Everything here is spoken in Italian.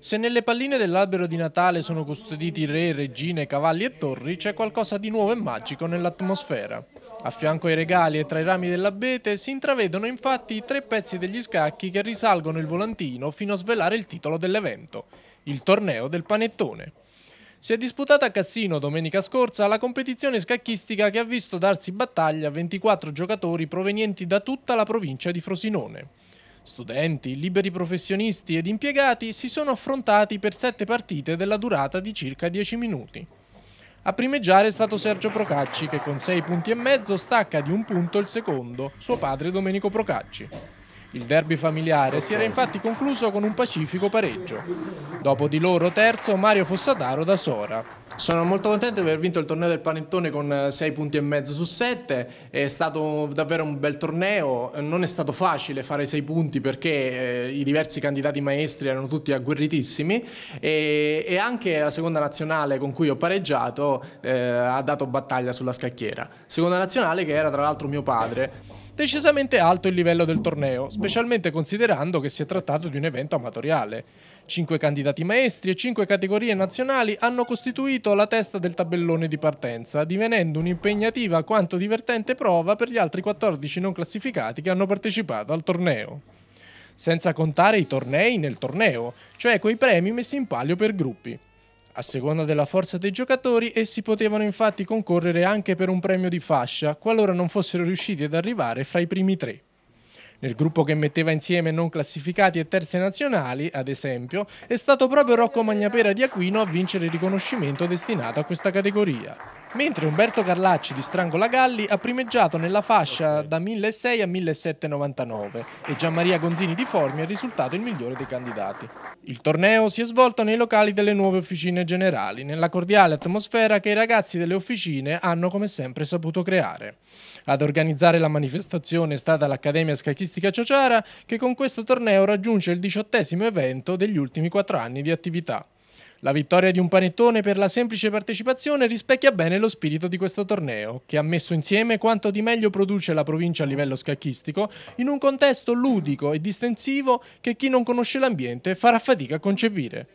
Se nelle palline dell'albero di Natale sono custoditi re, regine, cavalli e torri, c'è qualcosa di nuovo e magico nell'atmosfera. A fianco ai regali e tra i rami dell'abete si intravedono infatti i tre pezzi degli scacchi che risalgono il volantino fino a svelare il titolo dell'evento, il torneo del panettone. Si è disputata a Cassino domenica scorsa la competizione scacchistica che ha visto darsi battaglia 24 giocatori provenienti da tutta la provincia di Frosinone. Studenti, liberi professionisti ed impiegati si sono affrontati per sette partite della durata di circa 10 minuti. A primeggiare è stato Sergio Procacci che con 6 punti e mezzo stacca di un punto il secondo, suo padre Domenico Procacci. Il derby familiare si era infatti concluso con un pacifico pareggio. Dopo di loro terzo Mario Fossataro da Sora. Sono molto contento di aver vinto il torneo del Panettone con 6 eh, punti e mezzo su 7, è stato davvero un bel torneo, non è stato facile fare 6 punti perché eh, i diversi candidati maestri erano tutti agguerritissimi e, e, anche la seconda nazionale con cui ho pareggiato eh, ha dato battaglia sulla scacchiera, seconda nazionale che era tra l'altro mio padre decisamente alto il livello del torneo, specialmente considerando che si è trattato di un evento amatoriale. Cinque candidati maestri e cinque categorie nazionali hanno costituito la testa del tabellone di partenza, divenendo un'impegnativa quanto divertente prova per gli altri 14 non classificati che hanno partecipato al torneo. Senza contare i tornei nel torneo, cioè quei premi messi in palio per gruppi. A seconda della forza dei giocatori, essi potevano infatti concorrere anche per un premio di fascia, qualora non fossero riusciti ad arrivare fra i primi tre. Nel gruppo che metteva insieme non classificati e terze nazionali, ad esempio, è stato proprio Rocco Magnapera di Aquino a vincere il riconoscimento destinato a questa categoria. Mentre Umberto Carlacci di Strangola Galli ha primeggiato nella fascia da 1.600 a 1.799 e Gianmaria Gonzini di Formi è risultato il migliore dei candidati. Il torneo si è svolto nei locali delle nuove officine generali, nella cordiale atmosfera che i ragazzi delle officine hanno come sempre saputo creare. Ad organizzare la manifestazione è stata l'Accademia Scacchistica Ciociara che con questo torneo raggiunge il diciottesimo evento degli ultimi quattro anni di attività. La vittoria di un panettone per la semplice partecipazione rispecchia bene lo spirito di questo torneo, che ha messo insieme quanto di meglio produce la provincia a livello scacchistico in un contesto ludico e distensivo che chi non conosce l'ambiente farà fatica a concepire.